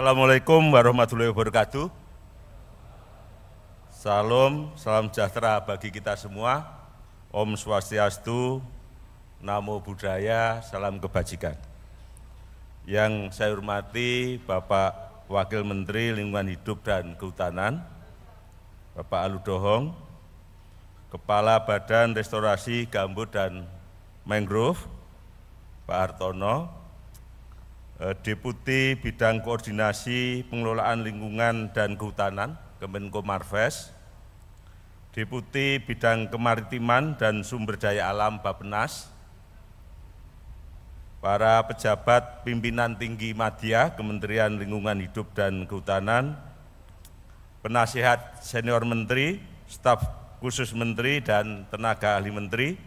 Assalamualaikum warahmatullahi wabarakatuh. Salam, salam sejahtera bagi kita semua. Om Swastiastu, Namo Buddhaya, salam kebajikan. Yang saya hormati Bapak Wakil Menteri Lingkungan Hidup dan Kehutanan, Bapak Aludohong, Kepala Badan Restorasi Gambut dan Mangrove, Pak Hartono, Eh, Deputi Bidang Koordinasi Pengelolaan Lingkungan dan Kehutanan Kemenko Marves, Deputi Bidang Kemaritiman dan Sumber Daya Alam Bapenas, para pejabat pimpinan tinggi Madya Kementerian Lingkungan Hidup dan Kehutanan, penasihat senior menteri, staf khusus menteri dan tenaga ahli menteri,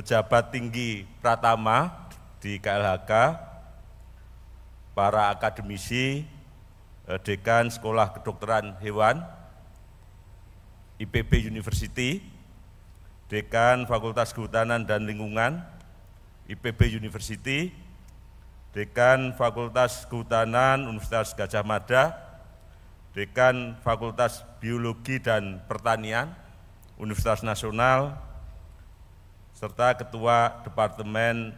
pejabat tinggi Pratama, di KLHK, para akademisi, eh, dekan Sekolah Kedokteran Hewan, IPB University, dekan Fakultas Kehutanan dan Lingkungan, IPB University, dekan Fakultas Kehutanan Universitas Gajah Mada, dekan Fakultas Biologi dan Pertanian, Universitas Nasional, serta Ketua Departemen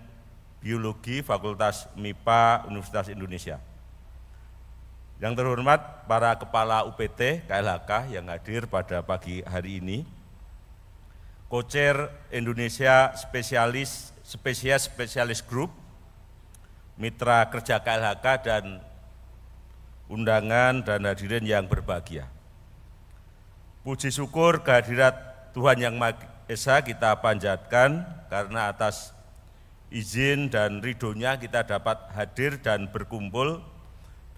Biologi Fakultas MIPA Universitas Indonesia. Yang terhormat para kepala UPT KLHK yang hadir pada pagi hari ini, Kocer Indonesia Spesialis Spesies Spesialis Group, mitra kerja KLHK dan undangan dan hadirin yang berbahagia. Puji syukur kehadirat Tuhan Yang Maha Esa kita panjatkan karena atas izin dan ridhonya kita dapat hadir dan berkumpul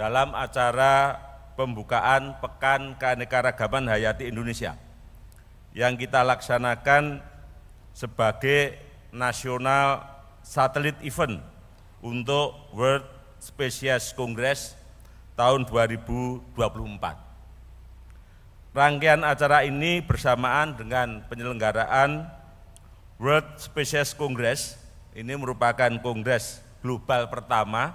dalam acara pembukaan Pekan Keanekaragaman Hayati Indonesia yang kita laksanakan sebagai nasional satelit event untuk World Species Congress tahun 2024. Rangkaian acara ini bersamaan dengan penyelenggaraan World Species Congress ini merupakan kongres global pertama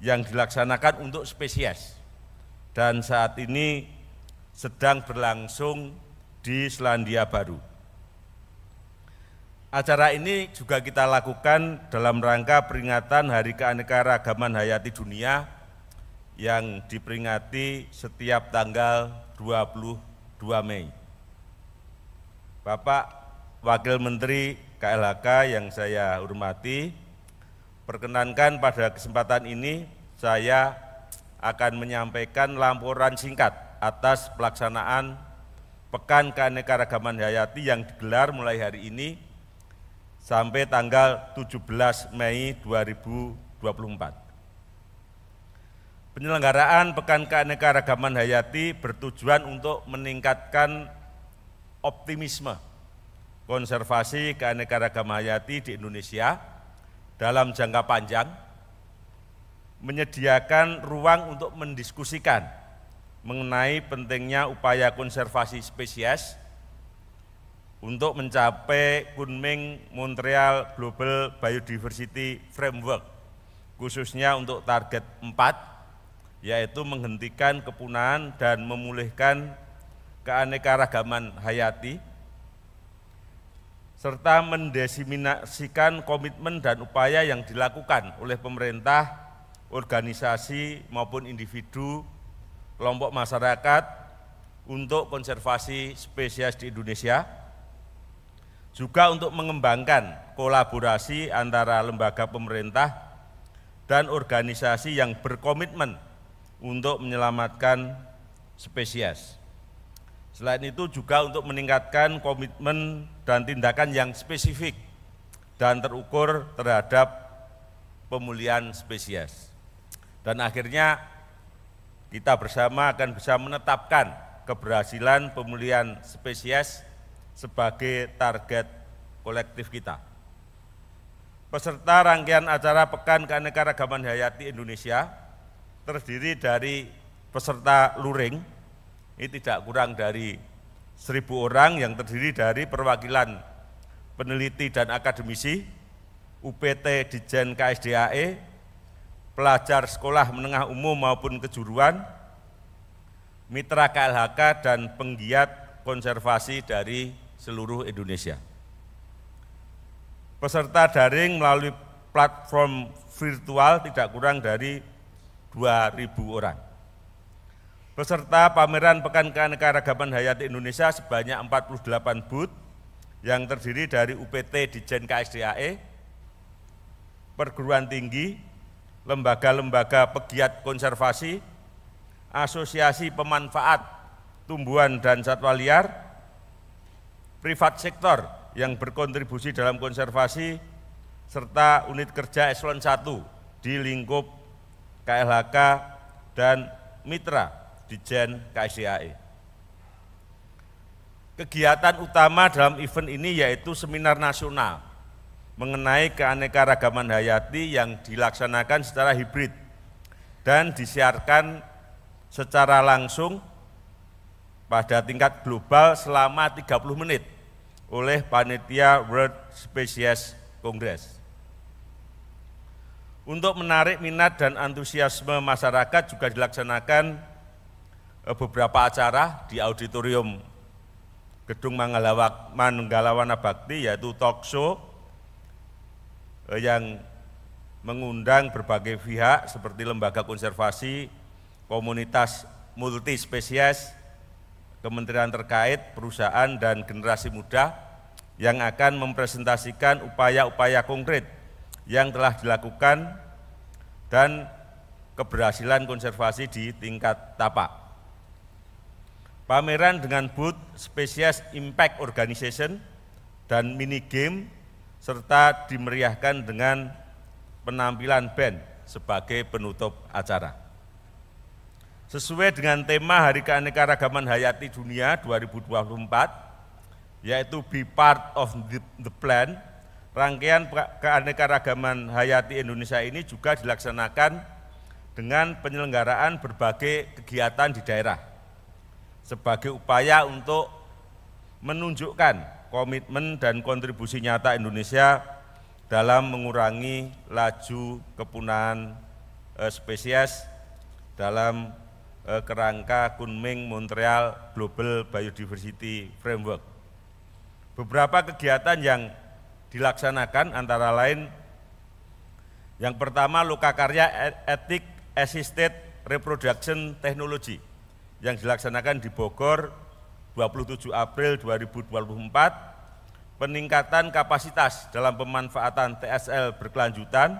yang dilaksanakan untuk spesies dan saat ini sedang berlangsung di Selandia Baru. Acara ini juga kita lakukan dalam rangka peringatan Hari Keanekaragaman Hayati Dunia yang diperingati setiap tanggal 22 Mei. Bapak Wakil Menteri KLHK yang saya hormati, perkenankan pada kesempatan ini saya akan menyampaikan laporan singkat atas pelaksanaan Pekan Keanekaragaman Hayati yang digelar mulai hari ini sampai tanggal 17 Mei 2024. Penyelenggaraan Pekan Keanekaragaman Hayati bertujuan untuk meningkatkan optimisme konservasi keanekaragaman hayati di Indonesia dalam jangka panjang menyediakan ruang untuk mendiskusikan mengenai pentingnya upaya konservasi spesies untuk mencapai Kunming Montreal Global Biodiversity Framework, khususnya untuk target 4, yaitu menghentikan kepunahan dan memulihkan keanekaragaman hayati serta mendesiminasikan komitmen dan upaya yang dilakukan oleh pemerintah, organisasi maupun individu, kelompok masyarakat untuk konservasi spesies di Indonesia, juga untuk mengembangkan kolaborasi antara lembaga pemerintah dan organisasi yang berkomitmen untuk menyelamatkan spesies. Selain itu juga untuk meningkatkan komitmen dan tindakan yang spesifik dan terukur terhadap pemulihan spesies. Dan akhirnya kita bersama akan bisa menetapkan keberhasilan pemulihan spesies sebagai target kolektif kita. Peserta rangkaian acara Pekan Keanekaragaman Hayati Indonesia terdiri dari peserta luring, ini tidak kurang dari seribu orang yang terdiri dari perwakilan peneliti dan akademisi, UPT Dijen KSDAE, pelajar sekolah menengah umum maupun kejuruan, mitra KLHK dan penggiat konservasi dari seluruh Indonesia. Peserta daring melalui platform virtual tidak kurang dari 2.000 orang. Peserta pameran Pekan Keanekaragaman Hayati Indonesia sebanyak 48 booth yang terdiri dari UPT di Dijen KSDAE, perguruan tinggi, lembaga-lembaga pegiat konservasi, asosiasi pemanfaat tumbuhan dan satwa liar, privat sektor yang berkontribusi dalam konservasi, serta unit kerja eselon 1 di lingkup KLHK dan mitra Dijen KSDAE. Kegiatan utama dalam event ini yaitu seminar nasional mengenai keanekaragaman hayati yang dilaksanakan secara hibrid dan disiarkan secara langsung pada tingkat global selama 30 menit oleh panitia World Species Congress. Untuk menarik minat dan antusiasme masyarakat juga dilaksanakan Eh, beberapa acara di auditorium Gedung Mangalawak Manggalawana Bakti yaitu talk show eh, yang mengundang berbagai pihak seperti lembaga konservasi, komunitas multi spesies, kementerian terkait, perusahaan dan generasi muda yang akan mempresentasikan upaya-upaya konkret yang telah dilakukan dan keberhasilan konservasi di tingkat tapak. Pameran dengan booth Spesies Impact Organization dan mini game serta dimeriahkan dengan penampilan band sebagai penutup acara. Sesuai dengan tema Hari Keanekaragaman Hayati Dunia 2024, yaitu Be Part of the Plan, rangkaian keanekaragaman hayati Indonesia ini juga dilaksanakan dengan penyelenggaraan berbagai kegiatan di daerah sebagai upaya untuk menunjukkan komitmen dan kontribusi nyata Indonesia dalam mengurangi laju kepunahan eh, spesies dalam eh, kerangka Kunming Montreal Global Biodiversity Framework. Beberapa kegiatan yang dilaksanakan antara lain yang pertama luka karya Ethic Assisted Reproduction Technology yang dilaksanakan di Bogor 27 April 2024 peningkatan kapasitas dalam pemanfaatan TSL berkelanjutan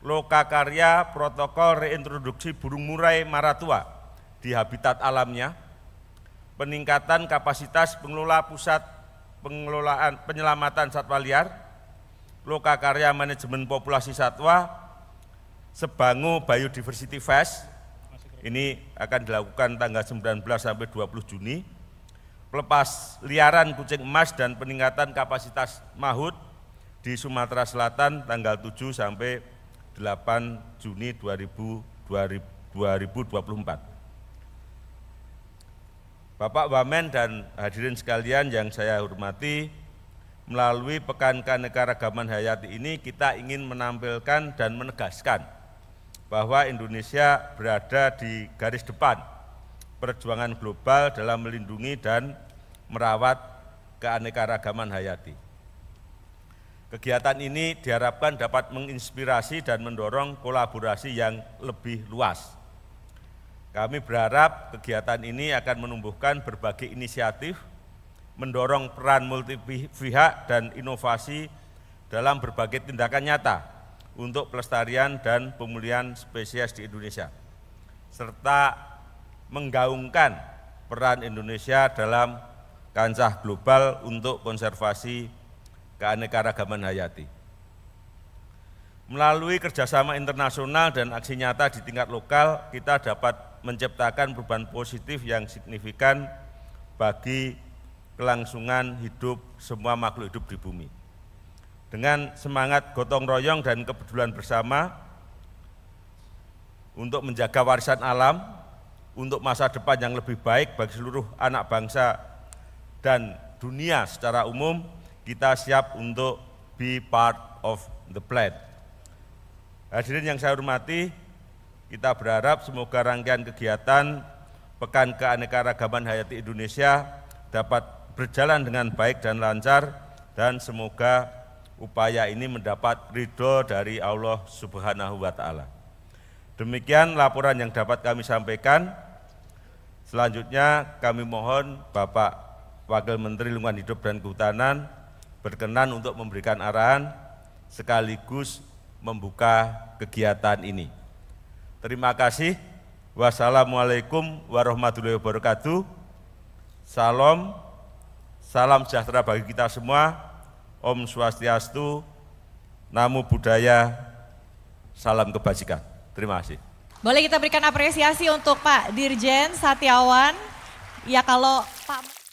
loka karya protokol reintroduksi burung murai maratua di habitat alamnya peningkatan kapasitas pengelola pusat pengelolaan penyelamatan satwa liar loka karya manajemen populasi satwa sebangu Biodiversity Fest ini akan dilakukan tanggal 19 sampai 20 Juni. Pelepas liaran kucing emas dan peningkatan kapasitas mahut di Sumatera Selatan tanggal 7 sampai 8 Juni 2024. Bapak Wamen dan hadirin sekalian yang saya hormati, melalui Pekan Keanekaragaman Hayati ini kita ingin menampilkan dan menegaskan bahwa Indonesia berada di garis depan perjuangan global dalam melindungi dan merawat keanekaragaman hayati. Kegiatan ini diharapkan dapat menginspirasi dan mendorong kolaborasi yang lebih luas. Kami berharap kegiatan ini akan menumbuhkan berbagai inisiatif, mendorong peran multi pihak dan inovasi dalam berbagai tindakan nyata, untuk pelestarian dan pemulihan spesies di Indonesia, serta menggaungkan peran Indonesia dalam kancah global untuk konservasi keanekaragaman hayati. Melalui kerjasama internasional dan aksi nyata di tingkat lokal, kita dapat menciptakan perubahan positif yang signifikan bagi kelangsungan hidup semua makhluk hidup di bumi dengan semangat gotong royong dan kepedulian bersama untuk menjaga warisan alam, untuk masa depan yang lebih baik bagi seluruh anak bangsa dan dunia secara umum, kita siap untuk be part of the plan. Hadirin yang saya hormati, kita berharap semoga rangkaian kegiatan Pekan Keanekaragaman Hayati Indonesia dapat berjalan dengan baik dan lancar dan semoga upaya ini mendapat ridho dari Allah Subhanahu wa Ta'ala. Demikian laporan yang dapat kami sampaikan. Selanjutnya kami mohon Bapak Wakil Menteri Lingkungan Hidup dan Kehutanan berkenan untuk memberikan arahan sekaligus membuka kegiatan ini. Terima kasih. Wassalamualaikum warahmatullahi wabarakatuh. Salam, salam sejahtera bagi kita semua. Om Swastiastu, Namo Buddhaya, salam kebajikan. Terima kasih. Boleh kita berikan apresiasi untuk Pak Dirjen Satiawan. Ya kalau Pak